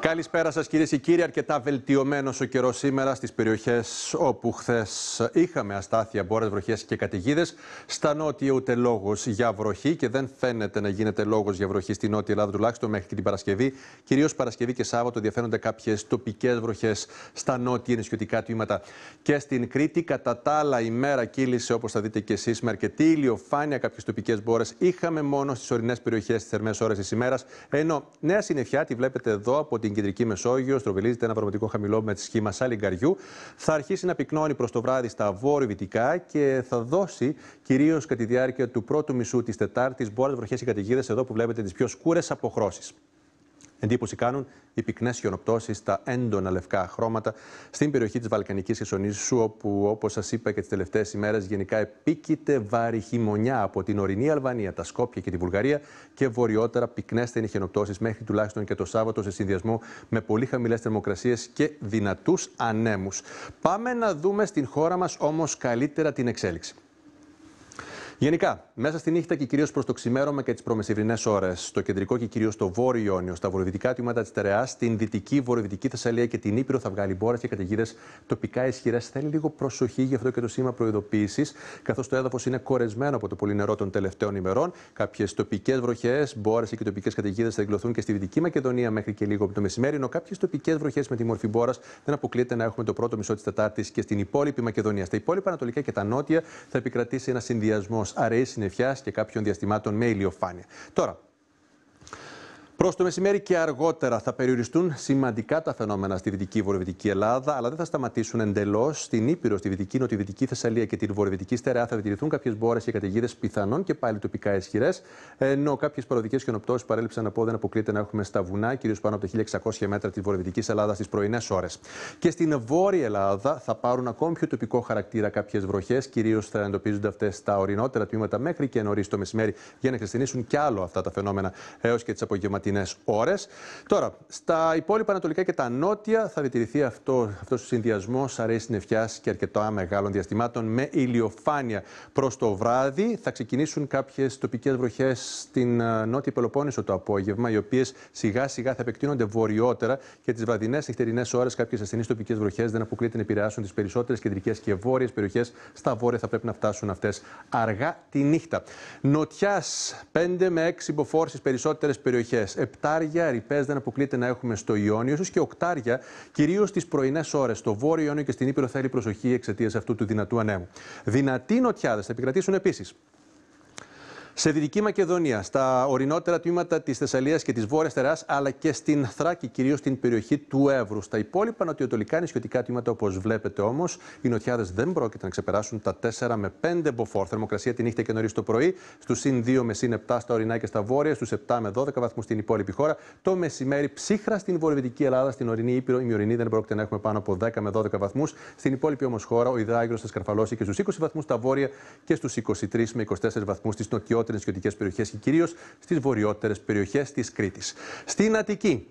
Καλησπέρα σας, κυρίες και κύριοι. Αρκετά βελτιωμένος ο καιρός σήμερα στις περιοχές όπου χθες είχαμε αστάθεια, μπόρες, βροχές και καταιγίδες. Στα νότια ούτε λόγος για βροχή και δεν φαίνεται να γίνεται λόγος για βροχή στη νότια Ελλάδα τουλάχιστον μέχρι και την Παρασκευή. Κυρίως Παρασκευή και Σάββατο διαφαίνονται κάποιες τοπικές βροχές στα νότια νησιωτικά τμήματα και στην Κρήτη. Κατά τα άλλα, η μέρα κύλησε όπως θα δείτε και εσείς με αρκετή ηλιοφάνεια κάποιες τοπικές μπόρες. Είχαμε μόνο στις ορεινές περιοχές τι θερμές ώρες της ημέρας. Ενώ νέα συννεφιά τη βλέπετε εδώ από την την κεντρική Μεσόγειο. Στροβιλίζεται ένα πραγματικό χαμηλό με τη σχήμα σαλιγκαριού. Θα αρχίσει να πυκνώνει προς το βράδυ στα βόρειο-βυτικά και θα δώσει κυρίως κατά τη διάρκεια του πρώτου μισού της Τετάρτης μπόρε βροχές και καταιγίδες εδώ που βλέπετε τις πιο σκούρες αποχρώσεις. Εντύπωση κάνουν οι πυκνές χιονοπτώσεις τα έντονα λευκά χρώματα στην περιοχή της Βαλκανικής Χερσονήσου, όπου όπως σας είπα και τις τελευταίες ημέρες γενικά επίκειται βάρη χειμωνιά από την ορεινή Αλβανία, τα Σκόπια και τη Βουλγαρία και βορειότερα πυκνές θα είναι χιονοπτώσεις μέχρι τουλάχιστον και το Σάββατο σε συνδυασμό με πολύ χαμηλές θερμοκρασίες και δυνατούς ανέμους. Πάμε να δούμε στην χώρα μας όμως καλύτερα την εξέλιξη. Γενικά, μέσα στη νύχτα και κυρίως προς το ξημέρωμα και τις προμεσηβρινές ώρες, στο κεντρικό και κυρίως στο βόρειο Ιόνιο, στα βορειοδυτικά τμήματα της Τερεάς, στην δυτική, βορειοδυτική Θεσσαλία και την Ήπειρο θα βγάλει μπόρες και καταιγίδες τοπικά ισχυρές. Θέλει λίγο προσοχή, γι' αυτό και το σήμα προειδοποίησης, καθώς το έδαφος είναι κορεσμένο από το πολύ νερό των τελευταίων ημερών. Κάποιες τοπικές βροχές, μπόρες και τοπικές καταιγίδες θα εκδηλωθούν και στη Δυτική Μακεδονία μέχρι και λίγο από το μεσημέρι, ενώ κάποιες τοπικές βροχές με τη μορφή μπόρας δεν αποκλείεται να έχουμε το πρώτο μισό της Τετάρτης και στην υπόλοιπη Μακεδονία. Στα υπόλοιπα Ανατολικά και τα Νότια θα επικρατήσει ένα συνδυασμό αραιή συννεφιάς και κάποιων διαστημάτων με ηλιοφάνεια. Τώρα, Προς το μεσημέρι και αργότερα θα περιοριστούν σημαντικά τα φαινόμενα στη δυτική βορειοδυτική Ελλάδα, αλλά δεν θα σταματήσουν εντελώς. Στην Ήπειρο, στη δυτική, νοτιοδυτική Θεσσαλία και την βορειοδυτική στερεά θα διατηρηθούν κάποιες μπόρες και καταιγίδες πιθανόν και πάλι τοπικά ισχυρές, ενώ κάποιες παροδικέ χιονοπτώσεις παρέλειψαν από δεν αποκλείεται να έχουμε στα βουνά, κυρίως πάνω από τα 1600 μέτρα της βορειοδυτικής Ελλάδας στις πρωινές ώρες. Και στην βόρεια Ελλάδα θα πάρουν ακόμη πιο τοπικό χαρακτήρα κάποιες βροχές, κυρίως θα εντοπίζονται αυτές στα ορεινότερα τμήματα μέχρι και νωρίς το μεσημέρι για να κι άλλο αυτά τα φαινόμενα έως και τις απογευματινές ώρες. Τώρα, στα υπόλοιπα ανατολικά και τα νότια θα διατηρηθεί αυτό αυτός ο συνδυασμός αραιή νευτιά και αρκετά μεγάλων διαστημάτων με ηλιοφάνεια προς το βράδυ. Θα ξεκινήσουν κάποιες τοπικές βροχές στην ε, νότια Πελοπόννησο το απόγευμα, οι οποίες σιγά σιγά θα επεκτείνονται βορειότερα και τις βραδινές νυχτερινές ώρες κάποιες ασθενείς τοπικές βροχές δεν αποκλείται να επηρεάσουν τις περισσότερες κεντρικές και βόρειες περιοχές. Στα βόρεια θα πρέπει να φτάσουν αυτές αργά τη νύχτα. Νοτιάς 5 με 6 υποφόρσει περισσότερες περιοχές επτάρια ρηπές δεν αποκλείται να έχουμε στο Ιόνιο, ίσως και οκτάρια, κυρίως στι πρωινές ώρες. Στο Βόρειο Ιόνιο και στην Ήπειρο θέλει προσοχή εξαιτίας αυτού του δυνατού ανέμου. Δυνατοί νοτιάδες θα επικρατήσουν επίσης. Σε Δυτική Μακεδονία, στα ορεινότερα τμήματα της Θεσσαλίας και της Βόρειας Τερά, αλλά και στην Θράκη, κυρίως στην περιοχή του Εύρου. Στα υπόλοιπα νοτιοτολικά νησιωτικά τμήματα, όπως βλέπετε όμως, οι νοτιάδες δεν πρόκειται να ξεπεράσουν τα 4 με 5 μποφόρ. Θερμοκρασία τη νύχτα και νωρίς το πρωί, στους συν 2 με συν 7 στα ορεινά και στα βόρεια, στους 7 με 12 βαθμούς στην υπόλοιπη χώρα. Το μεσημέρι ψύχρα στην βορειοδυτική Ελλάδα, στην ορεινή Ήπειρο, η ορεινή δεν πρόκειται να έχουμε πάνω από 10 με 12 βαθμούς. Στην υπόλοιπη όμως χώρα, ο Ιδράγυρο θα σκαρφαλώσει και στους 20 βαθμούς στα βόρεια και στους 23 με 24 βαθμούς στις νοτιότερες περισσότερε περιοχές και κυρίως στις βορειότερες περιοχές της Κρήτης. Στην Αττική,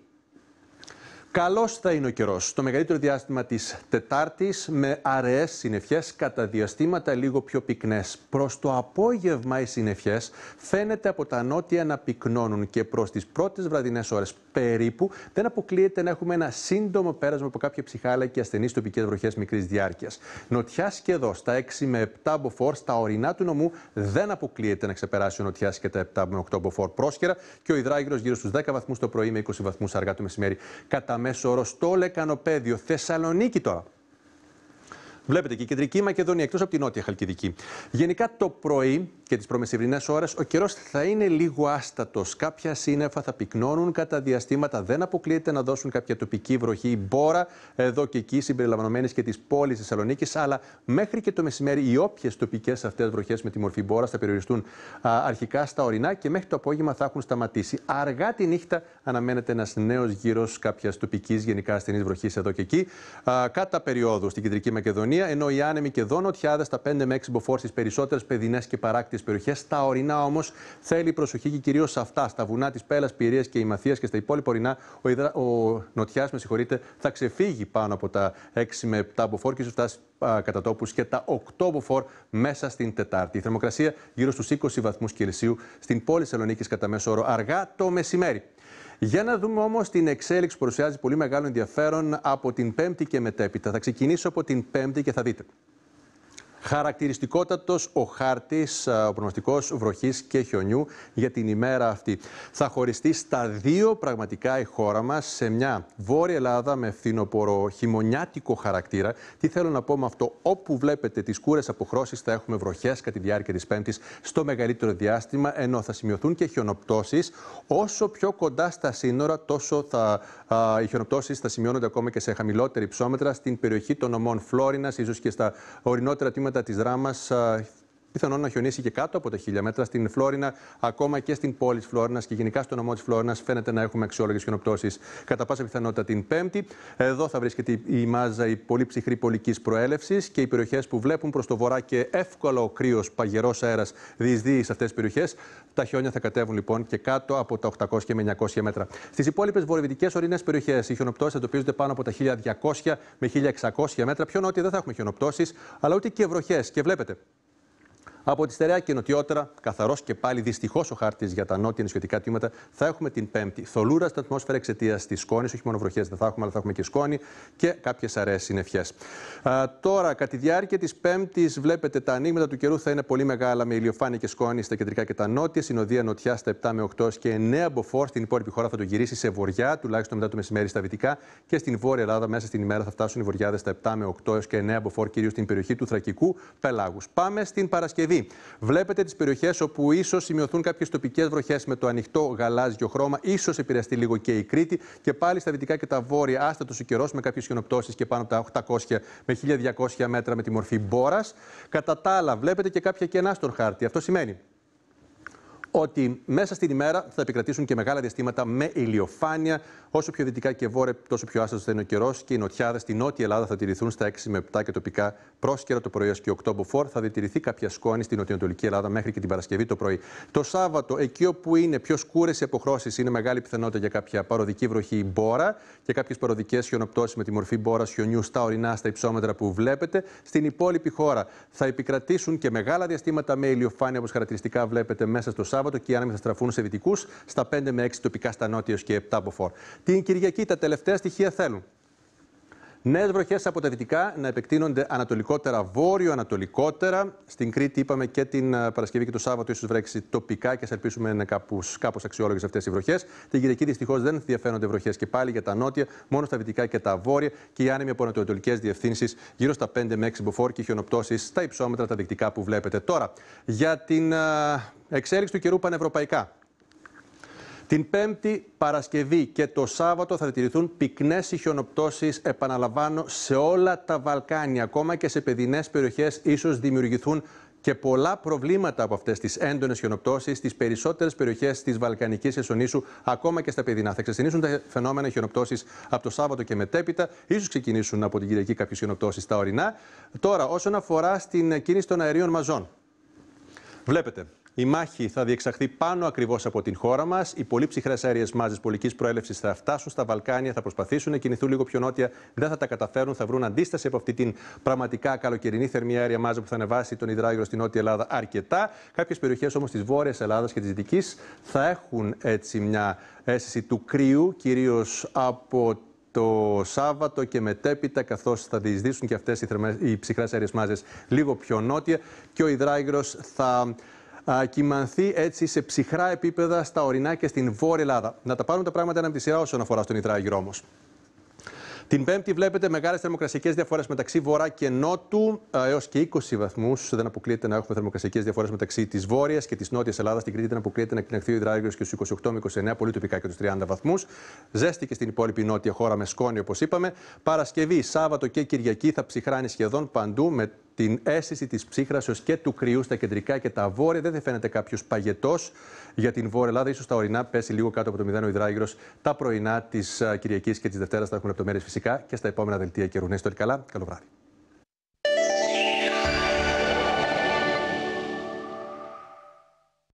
Καλό θα είναι ο καιρός. Το μεγαλύτερο διάστημα της Τετάρτης με αραιές συννεφιές κατά διαστήματα λίγο πιο πυκνές. Προς το απόγευμα οι συννεφιές φαίνεται από τα νότια να πυκνώνουν και προς τις πρώτες βραδινές ώρες περίπου δεν αποκλείεται να έχουμε ένα σύντομο πέρασμα από κάποια ψυχάλα και ασθενείς τοπικές βροχές μικρής διάρκειας. Νοτιά και εδώ στα 6 με 7 μποφόρ, στα ορεινά του νομού δεν αποκλείεται να ξεπεράσει ο νοτιάς και τα 7 με 8 μποφόρ πρόσχερα και ο υδράγυρος γύρω στους 10 βαθμούς το πρωί με 20 βαθμούς αργά το μεσημέρι. Κατά μέσο όρο στο Λεκανοπέδιο. Θεσσαλονίκη τώρα. Βλέπετε και η κεντρική Μακεδονία εκτός από την νότια Χαλκιδική. Γενικά το πρωί και τις προμεσημβρινέ ώρες ο καιρός θα είναι λίγο άστατος. Κάποια σύννεφα θα πυκνώνουν κατά διαστήματα. Δεν αποκλείεται να δώσουν κάποια τοπική βροχή ή μπόρα εδώ και εκεί, συμπεριλαμβανομένη και της πόλης Θεσσαλονίκης. Αλλά μέχρι και το μεσημέρι οι όποιες τοπικές αυτές βροχές με τη μορφή μπόρα θα περιοριστούν αρχικά στα ορεινά και μέχρι το απόγευμα θα έχουν σταματήσει. Αργά τη νύχτα αναμένεται ένας νέος γύρος κάποιας τοπικής γενικά ασθενής βροχής εδώ και εκεί. κατά περίοδου στην κεντρική Μακεδονία ενώ οι άνεμοι και εδώ δόνοτιάδες τα 5 με 6 μποφόρ στις περισσότερες παιδινές και παράκτιες περιοχές. Στα ορεινά όμως θέλει προσοχή και κυρίως σε αυτά. Στα βουνά της Πέλας, Πυρίας και η Ημαθία και στα υπόλοιπα ορεινά ο, υδρα... ο νοτιάς, με συγχωρείτε, θα ξεφύγει πάνω από τα 6 με 7 μποφόρ και ίσως φτάσει κατά τόπους και τα 8 μποφόρ μέσα στην Τετάρτη. Η θερμοκρασία γύρω στους 20 βαθμούς Κελσίου στην πόλη Θεσσαλονίκης κατά μέσο όρο αργά το μεσημέρι. Για να δούμε όμως την εξέλιξη που παρουσιάζει πολύ μεγάλο ενδιαφέρον από την Πέμπτη και μετέπειτα. Θα ξεκινήσω από την Πέμπτη και θα δείτε. Χαρακτηριστικότατος ο χάρτης, ο προγνωστικός βροχής και χιονιού για την ημέρα αυτή. Θα χωριστεί στα δύο πραγματικά η χώρα μας σε μια βόρεια Ελλάδα με φθινοπορο χειμωνιάτικο χαρακτήρα. Τι θέλω να πω με αυτό, όπου βλέπετε τις κούρες αποχρώσεις θα έχουμε βροχές κατά τη διάρκεια της Πέμπτης στο μεγαλύτερο διάστημα, ενώ θα σημειωθούν και χιονοπτώσεις. Όσο πιο κοντά στα σύνορα, τόσο θα, α, οι χιονοπτώσεις θα σημειώνονται ακόμα και σε χαμηλότερη ψόμετρα στην περιοχή των ομών Φλόρινα, ίσως και στα ορεινότερα τμήματα μετά της δράμας πιθανόν να χιονίσει και κάτω από τα χίλια μέτρα. Στην Φλόρινα, ακόμα και στην πόλη της Φλόρινας και γενικά στο νομό της Φλόρινας, φαίνεται να έχουμε αξιόλογες χιονοπτώσεις κατά πάσα πιθανότητα την Πέμπτη. Εδώ θα βρίσκεται η μάζα η πολύ ψυχρή πολικής προέλευσης και οι περιοχές που βλέπουν προς το βορρά και εύκολο ο κρύος παγερός αέρας διεισδύει σε αυτές τις περιοχές. Τα χιόνια θα κατέβουν λοιπόν και κάτω από τα 800 με 900 μέτρα. Στις υπόλοιπες βορειοδυτικές ορεινές περιοχές οι χιονοπτώσεις εντοπίζονται πάνω από τα 1200 με 1600 μέτρα. Πιο νότια δεν θα έχουμε χιονοπτώσεις, αλλά ούτε και βροχές. Και βλέπετε, από τη στερεά και νοτιότερα, καθαρός και πάλι δυστυχώς ο χάρτης για τα νότια νησιωτικά τμήματα, θα έχουμε την Πέμπτη. Θολούρα στην ατμόσφαιρα εξαιτίας της σκόνης, όχι μόνο βροχές δεν θα έχουμε, αλλά θα έχουμε και σκόνη και κάποιες αραιές συνευχέ. Τώρα, κατά τη διάρκεια της Πέμπτης, βλέπετε τα ανοίγματα του καιρού θα είναι πολύ μεγάλα με ηλιοφάνεια και σκόνη στα κεντρικά και τα νότια. Συνοδεία νοτιά στα 7 με 8 και 9 μποφόρ στην υπόλοιπη χώρα θα το γυρίσει σε βοριά, τουλάχιστον μετά το μεσημέρι στα βυτικά και στην Βόρεια Ελλάδα μέσα στην ημέρα θα φτάσουν οι βορειάδε στα 7 με 8 και 9 μποφόρ κυρίως στην περιοχή του Θρακικού Πελάγους. Πάμε στην Παρασκευή. Βλέπετε τις περιοχές όπου ίσως σημειωθούν κάποιες τοπικές βροχές με το ανοιχτό γαλάζιο χρώμα, ίσως επηρεαστεί λίγο και η Κρήτη και πάλι στα δυτικά και τα βόρεια άστατος ο καιρός με κάποιες χιονοπτώσεις και πάνω από τα 800 με 1200 μέτρα με τη μορφή μπόρας. Κατά τα άλλα, βλέπετε και κάποια κενά στον χάρτη. Αυτό σημαίνει ότι μέσα στην ημέρα θα επικρατήσουν και μεγάλα διαστήματα με ηλιοφάνεια. Όσο πιο δυτικά και βόρεια, τόσο πιο άστατος θα είναι ο καιρός και οι νοτιάδες στην Νότια Ελλάδα θα τηρηθούν στα 6 με 7 και τοπικά πρόσκαιρα το πρωί και 8 μποφόρ. Θα διατηρηθεί κάποια σκόνη στην νοτιοανατολική Ελλάδα μέχρι και την Παρασκευή το πρωί. Το Σάββατο, εκεί όπου είναι πιο σκούρες οι αποχρώσεις, είναι μεγάλη πιθανότητα για κάποια παροδική βροχή ή μπόρα και κάποιες παροδικές χιονοπτώσεις με τη μορφή μπόρας χιονιού στα ορεινά, στα υψόμετρα που βλέπετε. Στην υπόλοιπη χώρα θα επικρατήσουν και μεγάλα διαστήματα με ηλιοφάνεια όπως χαρακτηριστικά βλέπετε μέσα στο Σάββατο Σάββατο και οι άνεμοι θα στραφούν σε δυτικού, στα 5 με 6 τοπικά στα νότια και 7 από 4. Την Κυριακή τα τελευταία στοιχεία θέλουν Νέες βροχές από τα δυτικά να επεκτείνονται ανατολικότερα, βόρειο-ανατολικότερα. Στην Κρήτη, είπαμε και την ε, Παρασκευή και το Σάββατο, ίσως βρέξει τοπικά και ας ελπίσουμε είναι κάπως αξιόλογες αυτές οι βροχές. Την Κυριακή δυστυχώς δεν διαφαίνονται βροχές και πάλι για τα νότια, μόνο στα δυτικά και τα βόρεια και οι άνεμοι από ανατολικές διευθύνσεις γύρω στα 5 με 6 μποφόρ και χιονοπτώσεις στα υψόμετρα τα δυτικά που βλέπετε τώρα. Για την ε, εξέλιξη του καιρού πανευρωπαϊκά. Την Πέμπτη, Παρασκευή και το Σάββατο θα διατηρηθούν πυκνές χιονοπτώσεις, επαναλαμβάνω, σε όλα τα Βαλκάνια. Ακόμα και σε παιδινές περιοχές, ίσως δημιουργηθούν και πολλά προβλήματα από αυτές τις έντονες χιονοπτώσεις στις περισσότερες περιοχές της Βαλκανικής Εσονήσου, ακόμα και στα παιδινά. Θα ξεκινήσουν τα φαινόμενα χιονοπτώσεις από το Σάββατο και μετέπειτα. σω ξεκινήσουν από την Κυριακή κάποιες χιονοπτώσεις στα ορεινά. Τώρα, όσον αφορά στην κίνηση των αερίων μαζών. Βλέπετε, η μάχη θα διεξαχθεί πάνω ακριβώς από την χώρα μας. Οι πολύ ψυχρές αέριες μάζες πολιτικής προέλευσης θα φτάσουν στα Βαλκάνια, θα προσπαθήσουν να κινηθούν λίγο πιο νότια. Δεν θα τα καταφέρουν, θα βρουν αντίσταση από αυτή την πραγματικά καλοκαιρινή θερμία αέρια μάζα που θα ανεβάσει τον υδράγειο στην Νότια Ελλάδα αρκετά. Κάποιες περιοχές όμως της Βόρειας Ελλάδας και της Δυτικής θα έχουν έτσι μια αίσθηση του κρύου, κυρίως από το Σάββατο και μετέπειτα, καθώς θα διεισδύσουν και αυτές οι, οι ψυχρές αέριες μάζες λίγο πιο νότια και ο υδράγειο θα κοιμανθεί έτσι σε ψυχρά επίπεδα στα ορεινά και στην Βόρεια Ελλάδα. Να τα πάρουμε τα πράγματα ένα από τη σειρά όσον αφορά στον Ιδράγυρο όμω. Την Πέμπτη βλέπετε μεγάλες θερμοκρασιακέ διαφορές μεταξύ βορρά και νότου, έως και 20 βαθμούς. Δεν αποκλείεται να έχουμε θερμοκρασιακέ διαφορές μεταξύ της Βόρειας και της Νότιας Ελλάδας. Στην Κρήτη δεν αποκλείεται να εκτιναχθεί ο υδράγυρο και στους 28 με 29, πολύ τοπικά και τους 30 βαθμούς. Ζέστη και στην υπόλοιπη νότια χώρα με σκόνη, όπως είπαμε. Παρασκευή, Σάββατο και Κυριακή θα ψυχράνει σχεδόν παντού με την αίσθηση της ψύχραση και του κρύου στα κεντρικά και τα βόρεια. Δεν θα φαίνεται κάποιος παγετός για την Βόρεια Ελλάδα. σω τα ορεινά πέσει λίγο κάτω από το μηδέν ο υδράγυρο τα πρωινά της Κυριακής και της Δευτέρας. Θα έχουμε λεπτομέρειες φυσικά και στα επόμενα δελτία καιρού. Να είστε καλά. Καλό βράδυ.